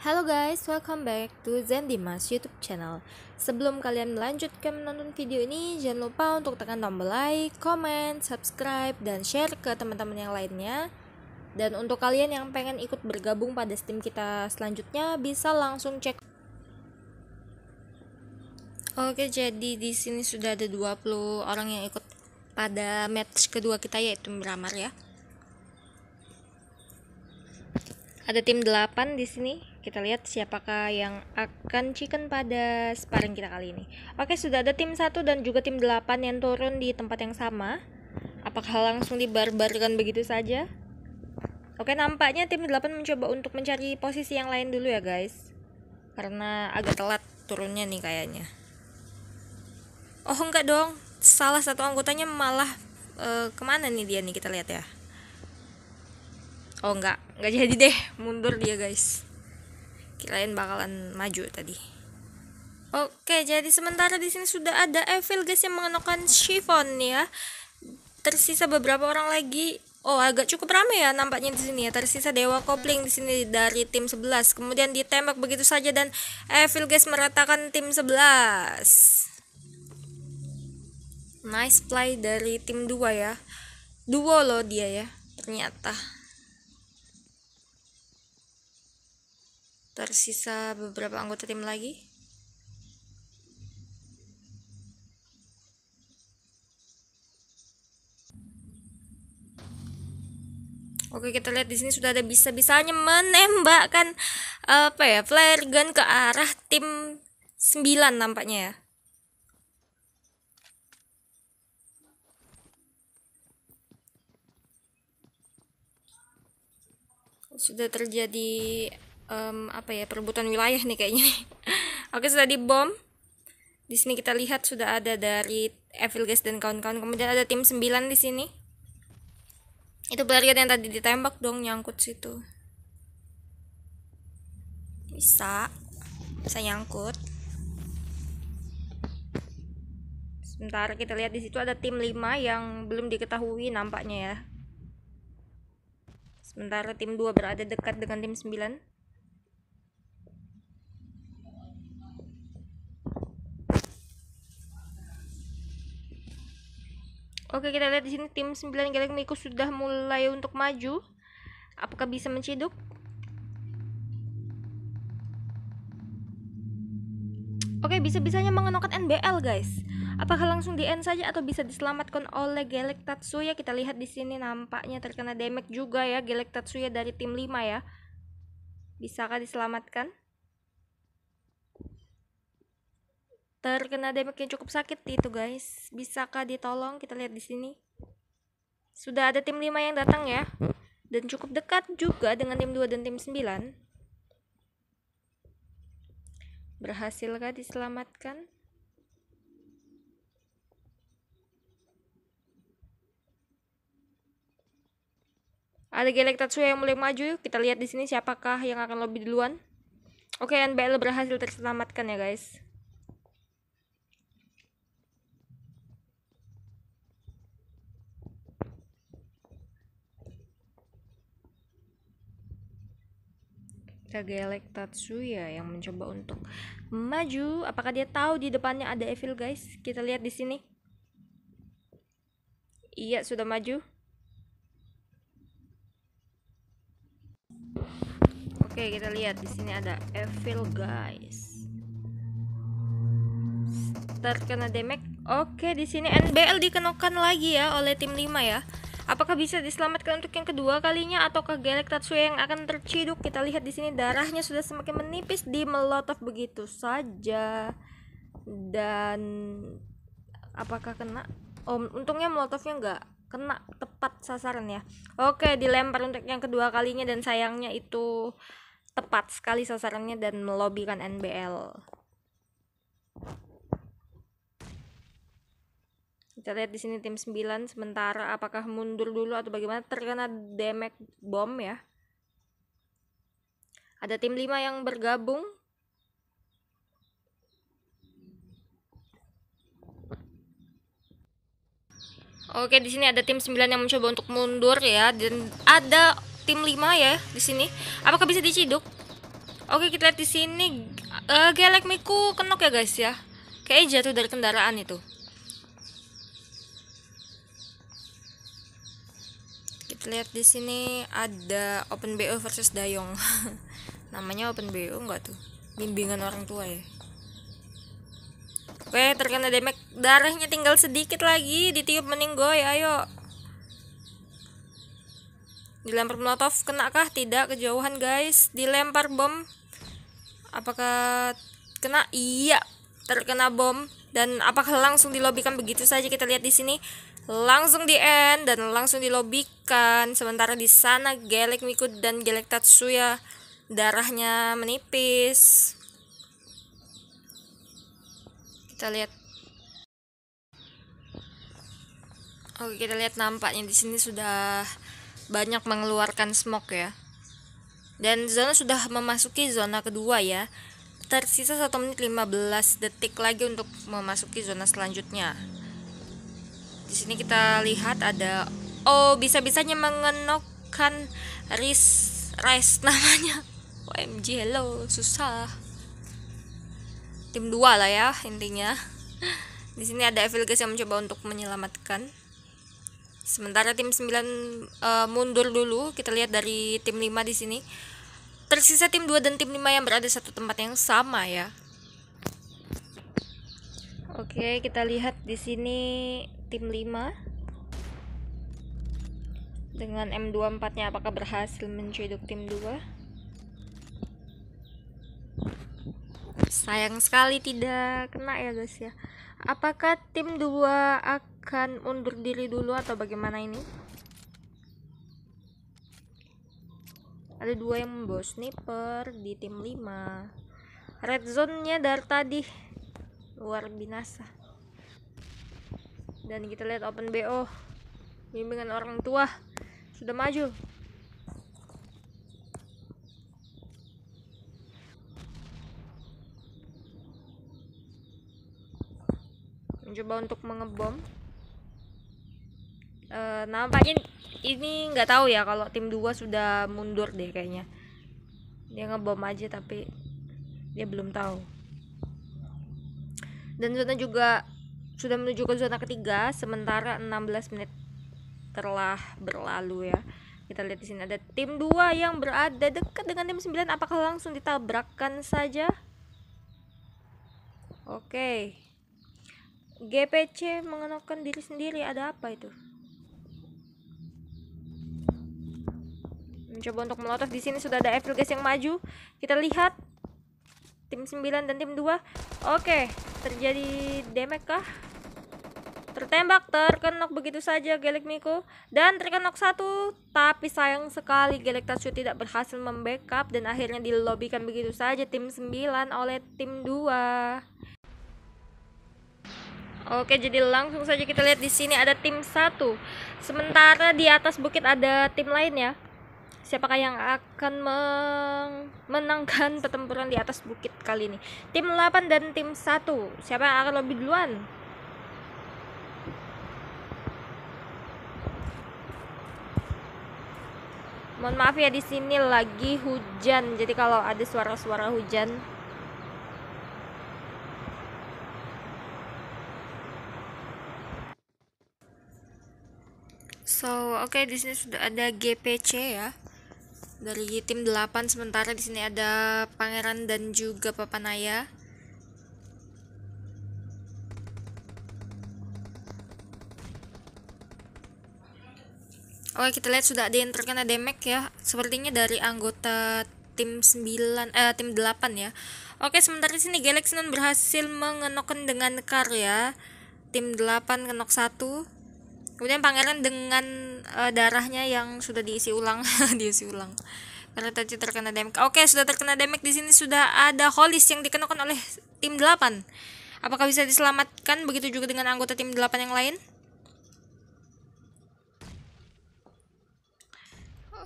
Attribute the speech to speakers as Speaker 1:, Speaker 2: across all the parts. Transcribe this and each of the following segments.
Speaker 1: Halo guys, welcome back to Zen Dimas YouTube channel. Sebelum kalian melanjutkan menonton video ini, jangan lupa untuk tekan tombol like, comment, subscribe, dan share ke teman-teman yang lainnya. Dan untuk kalian yang pengen ikut bergabung pada Steam kita selanjutnya, bisa langsung cek. Oke, jadi di sini sudah ada 20 orang yang ikut pada match kedua kita yaitu Miramar ya. Ada tim 8 di sini kita lihat siapakah yang akan chicken pada sparring kita kali ini. Oke, sudah ada tim 1 dan juga tim 8 yang turun di tempat yang sama. Apakah langsung dibarbarkan begitu saja? Oke, nampaknya tim 8 mencoba untuk mencari posisi yang lain dulu ya, guys. Karena agak telat turunnya nih kayaknya. Oh, enggak dong. Salah satu anggotanya malah uh, kemana nih dia nih kita lihat ya. Oh, enggak. Enggak jadi deh. Mundur dia, guys kalian bakalan maju tadi. Oke, jadi sementara di sini sudah ada Evil guys yang mengenakan chiffon ya. Tersisa beberapa orang lagi. Oh, agak cukup ramai ya nampaknya di sini ya. Tersisa Dewa Kopling di sini dari tim 11. Kemudian ditembak begitu saja dan Evil guys meratakan tim 11. Nice play dari tim 2 ya. Duo loh dia ya ternyata. tersisa beberapa anggota tim lagi Oke kita lihat di sini sudah ada bisa-bisanya menembakkan eh, apa ya flare gun ke arah tim 9 nampaknya ya. Sudah terjadi um, apa ya perebutan wilayah nih kayaknya oke sudah di bom di sini kita lihat sudah ada dari Evil Guys dan kawan-kawan kemudian ada tim 9 di sini itu pelarian yang tadi ditembak dong nyangkut situ bisa bisa nyangkut sebentar kita lihat di situ ada tim 5 yang belum diketahui nampaknya ya sementara tim 2 berada dekat dengan tim 9 Oke, kita lihat di sini tim 9 Galactico sudah mulai untuk maju. Apakah bisa menciduk? Oke, bisa-bisanya mengenokat NBL, guys. Apakah langsung di end saja atau bisa diselamatkan oleh Galek Tatsuya? Kita lihat di sini nampaknya terkena damage juga ya Galek Tatsuya dari tim 5 ya. Bisakah diselamatkan? terkena damage yang cukup sakit itu guys bisakah ditolong kita lihat di sini sudah ada tim 5 yang datang ya dan cukup dekat juga dengan tim 2 dan tim 9 berhasilkah diselamatkan ada Gelek Tatsuya yang mulai maju kita lihat di sini siapakah yang akan lebih duluan oke NBL berhasil terselamatkan ya guys Kagelek Tatsuya yang mencoba untuk maju. Apakah dia tahu di depannya ada Evil guys? Kita lihat di sini. Iya, sudah maju. Oke, kita lihat di sini ada Evil guys. Start kena damage. Oke, di sini NBL dikenakan lagi ya oleh tim 5 ya. Apakah bisa diselamatkan untuk yang kedua kalinya ataukah Galek Tatsuya yang akan terciduk? Kita lihat di sini darahnya sudah semakin menipis di melotov begitu saja. Dan apakah kena? Oh, untungnya melotovnya enggak kena tepat sasaran ya. Oke, dilempar untuk yang kedua kalinya dan sayangnya itu tepat sekali sasarannya dan melobikan NBL. Kita lihat di sini tim 9 sementara apakah mundur dulu atau bagaimana terkena damage bom ya. Ada tim 5 yang bergabung. Oke, di sini ada tim 9 yang mencoba untuk mundur ya dan ada tim 5 ya di sini. Apakah bisa diciduk? Oke, kita lihat di sini uh, eh, Gelek Miku kenok ya guys ya. kayak jatuh dari kendaraan itu. lihat di sini ada Open BO versus Dayong. Namanya Open BO enggak tuh? Bimbingan orang tua ya. Oke, terkena damage darahnya tinggal sedikit lagi ditiup meninggoy, ayo. Dilempar molotov kah Tidak, kejauhan guys. Dilempar bom. Apakah kena? Iya, terkena bom dan apakah langsung dilobikan begitu saja kita lihat di sini langsung di end dan langsung dilobikan sementara di sana Gelek Miku dan Gelek Tatsuya darahnya menipis kita lihat oke kita lihat nampaknya di sini sudah banyak mengeluarkan smoke ya dan zona sudah memasuki zona kedua ya Tersisa 1 menit 15 detik lagi untuk memasuki zona selanjutnya. Di sini kita lihat ada oh bisa-bisanya mengenokkan Rice Rice namanya. OMG hello susah. Tim 2 lah ya intinya. Di sini ada Evil guys yang mencoba untuk menyelamatkan. Sementara tim 9 uh, eh, mundur dulu, kita lihat dari tim 5 di sini Tersisa tim 2 dan tim 5 yang berada satu tempat yang sama ya. Oke, kita lihat di sini tim 5 dengan M24-nya apakah berhasil menciduk tim 2? Sayang sekali tidak kena ya guys ya. Apakah tim 2 akan mundur diri dulu atau bagaimana ini? ada dua yang membawa sniper di tim 5 red zone nya dari tadi luar binasa dan kita lihat open BO bimbingan orang tua sudah maju mencoba untuk mengebom uh, eh, nampaknya ini nggak tahu ya kalau tim 2 sudah mundur deh kayaknya dia ngebom aja tapi dia belum tahu dan zona juga sudah menuju ke zona ketiga sementara 16 menit telah berlalu ya kita lihat di sini ada tim 2 yang berada dekat dengan tim 9 apakah langsung ditabrakkan saja oke okay. GPC mengenalkan diri sendiri ada apa itu mencoba untuk melotot di sini sudah ada Evil guys yang maju kita lihat tim 9 dan tim 2 oke terjadi damage kah tertembak terkenok begitu saja Gelek Miko dan terkenok satu tapi sayang sekali Gelek Tatsu tidak berhasil membackup dan akhirnya dilobikan begitu saja tim 9 oleh tim 2 Oke, jadi langsung saja kita lihat di sini ada tim satu. Sementara di atas bukit ada tim lain ya. Siapakah yang akan menangkan pertempuran di atas bukit kali ini? Tim 8 dan tim 1. Siapa yang akan lebih duluan? Mohon maaf ya di sini lagi hujan. Jadi kalau ada suara-suara hujan So, oke okay, di sini sudah ada GPC ya dari tim 8 sementara di sini ada Pangeran dan juga Papanaya. Oke, kita lihat sudah ada yang terkena damage ya. Sepertinya dari anggota tim 9 eh tim 8 ya. Oke, sementara di sini Galaxy berhasil mengenokkan dengan karya Tim 8 kenok 1 kemudian pangeran dengan uh, darahnya yang sudah diisi ulang diisi ulang karena tadi terkena damage oke sudah terkena damage di sini sudah ada holis yang dikenakan oleh tim 8 apakah bisa diselamatkan begitu juga dengan anggota tim 8 yang lain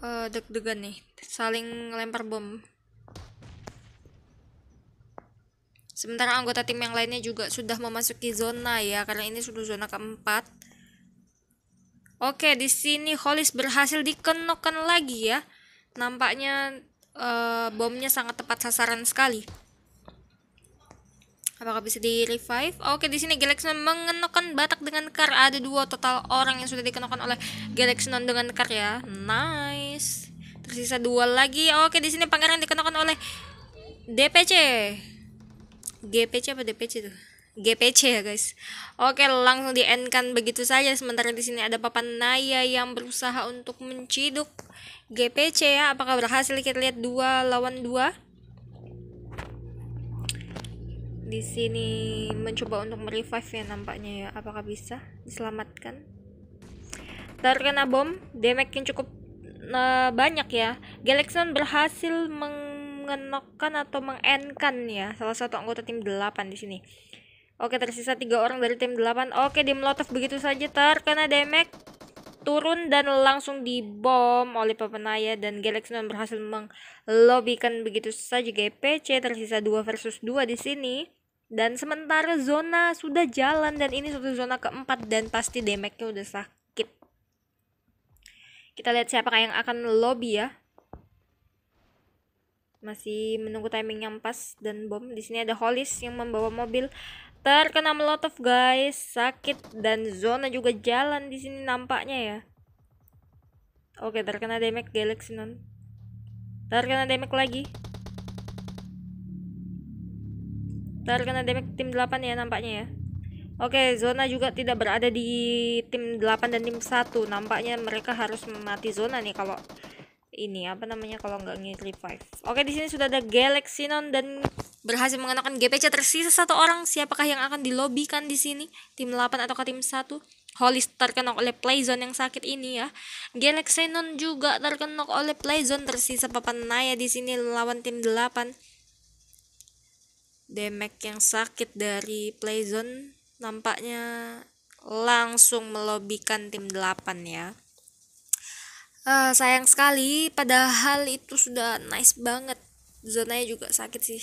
Speaker 1: uh, deg-degan nih saling lempar bom sementara anggota tim yang lainnya juga sudah memasuki zona ya karena ini sudah zona keempat Oke, di sini Hollis berhasil dikenokan lagi ya. Nampaknya uh, bomnya sangat tepat sasaran sekali. Apakah bisa di revive? Oke, di sini Galaxon mengenokan Batak dengan Kar. Ada dua total orang yang sudah dikenokan oleh Galaxon dengan Kar ya. Nice. Tersisa dua lagi. Oke, di sini Pangeran dikenokan oleh DPC. GPC apa DPC tuh? GPC ya guys. Oke langsung di end kan begitu saja. Sementara di sini ada papan Naya yang berusaha untuk menciduk GPC ya. Apakah berhasil kita lihat dua lawan dua? Di sini mencoba untuk merevive ya nampaknya ya. Apakah bisa diselamatkan? Terkena bom, damage yang cukup uh, banyak ya. Galaxion berhasil mengenokkan atau mengenkan ya salah satu anggota tim 8 di sini. Oke tersisa tiga orang dari tim 8 Oke di melotot begitu saja terkena damage turun dan langsung dibom oleh Papanaya dan Galaxion berhasil melobikan begitu saja GPC tersisa 2 versus 2 di sini dan sementara zona sudah jalan dan ini sudah zona keempat dan pasti damage-nya udah sakit kita lihat siapa yang akan lobby ya masih menunggu timing yang pas dan bom di sini ada Hollis yang membawa mobil terkena of guys sakit dan zona juga jalan di sini nampaknya ya oke terkena damage Galaxy non terkena damage lagi terkena damage tim 8 ya nampaknya ya Oke, zona juga tidak berada di tim 8 dan tim 1. Nampaknya mereka harus mati zona nih kalau ini apa namanya kalau nggak ngirit revive. Oke di sini sudah ada Galaxy non dan berhasil mengenakan GPC tersisa satu orang siapakah yang akan dilobikan di sini tim 8 ataukah tim 1 Holly terkenok oleh Playzone yang sakit ini ya. Galaxy non juga terkenok oleh Playzone tersisa papan Naya di sini lawan tim 8. Demek yang sakit dari Playzone nampaknya langsung melobikan tim 8 ya. Uh, sayang sekali, padahal itu sudah nice banget. Zonanya juga sakit sih.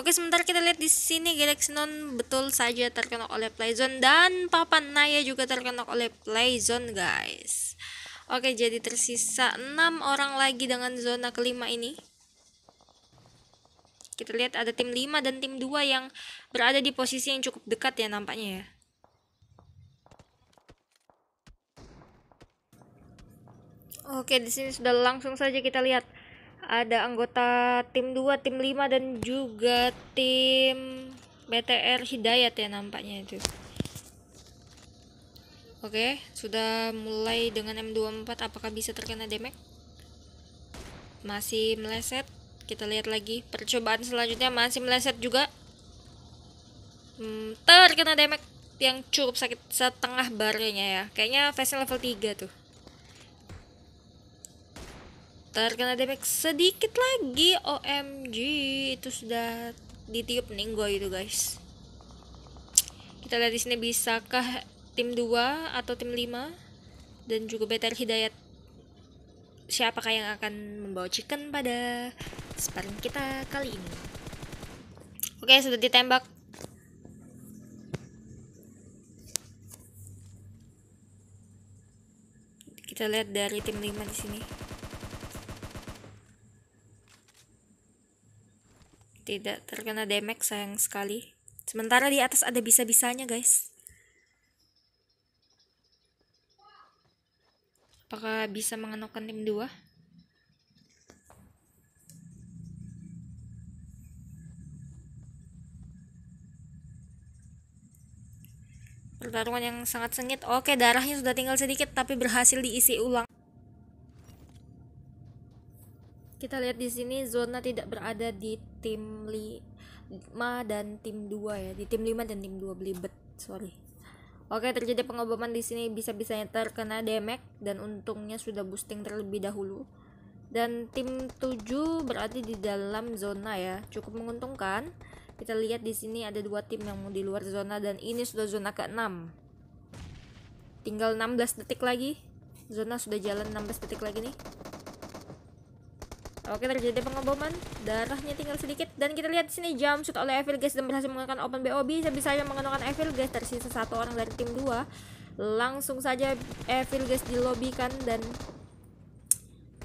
Speaker 1: Oke, sebentar kita lihat di sini Galaxy non betul saja terkena oleh Playzone dan papan Naya juga terkena oleh Playzone, guys. Oke, jadi tersisa enam orang lagi dengan zona kelima ini. Kita lihat ada tim 5 dan tim 2 yang berada di posisi yang cukup dekat ya nampaknya ya. Oke, di sini sudah langsung saja kita lihat ada anggota tim 2, tim 5 dan juga tim BTR Hidayat ya nampaknya itu. Oke, sudah mulai dengan M24 apakah bisa terkena damage? Masih meleset. Kita lihat lagi percobaan selanjutnya masih meleset juga. Hmm, terkena damage yang cukup sakit setengah barunya ya. Kayaknya face level 3 tuh terkena damage sedikit lagi OMG itu sudah ditiup ninggo itu guys kita lihat di sini bisakah tim 2 atau tim 5 dan juga Better Hidayat siapakah yang akan membawa chicken pada sparring kita kali ini oke sudah ditembak kita lihat dari tim 5 di sini tidak terkena damage sayang sekali sementara di atas ada bisa-bisanya guys apakah bisa mengenokkan tim 2 pertarungan yang sangat sengit oke darahnya sudah tinggal sedikit tapi berhasil diisi ulang kita lihat di sini zona tidak berada di tim lima dan tim dua ya di tim lima dan tim dua belibet sorry Oke terjadi pengoboman di sini bisa-bisanya terkena damage dan untungnya sudah boosting terlebih dahulu dan tim 7 berarti di dalam zona ya cukup menguntungkan kita lihat di sini ada dua tim yang mau di luar zona dan ini sudah zona ke-6 tinggal 16 detik lagi zona sudah jalan 16 detik lagi nih Oke terjadi pengeboman, darahnya tinggal sedikit dan kita lihat sini jam shoot oleh Evil guys dan berhasil menggunakan open BOB bisa-bisanya menggunakan Evil guys tersisa satu orang dari tim dua langsung saja Evil guys dilobikan dan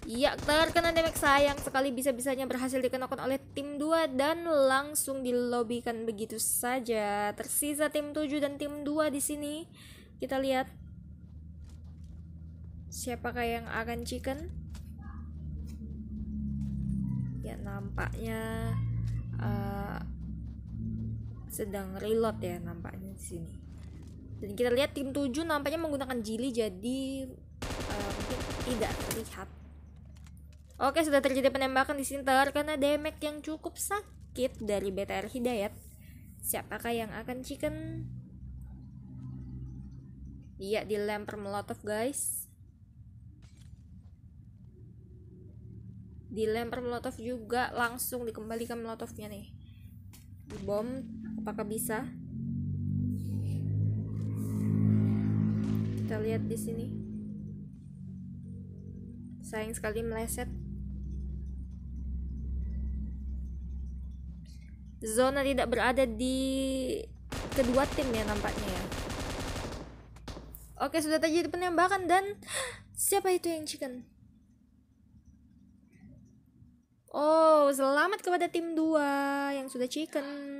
Speaker 1: Ya, terkena damage sayang sekali bisa-bisanya berhasil dikenakan oleh tim dua dan langsung dilobikan begitu saja. Tersisa tim tujuh dan tim dua di sini. Kita lihat siapakah yang akan chicken. nampaknya uh, sedang reload ya nampaknya di sini dan kita lihat tim 7 nampaknya menggunakan jili jadi uh, mungkin tidak terlihat Oke sudah terjadi penembakan di sini karena damage yang cukup sakit dari BTR Hidayat. Siapakah yang akan chicken? Iya dilempar melotot guys. dilempar molotov juga langsung dikembalikan molotovnya nih bom apakah bisa kita lihat di sini sayang sekali meleset zona tidak berada di kedua tim ya nampaknya ya oke sudah terjadi penembakan dan siapa itu yang chicken Oh, selamat kepada tim 2 yang sudah chicken.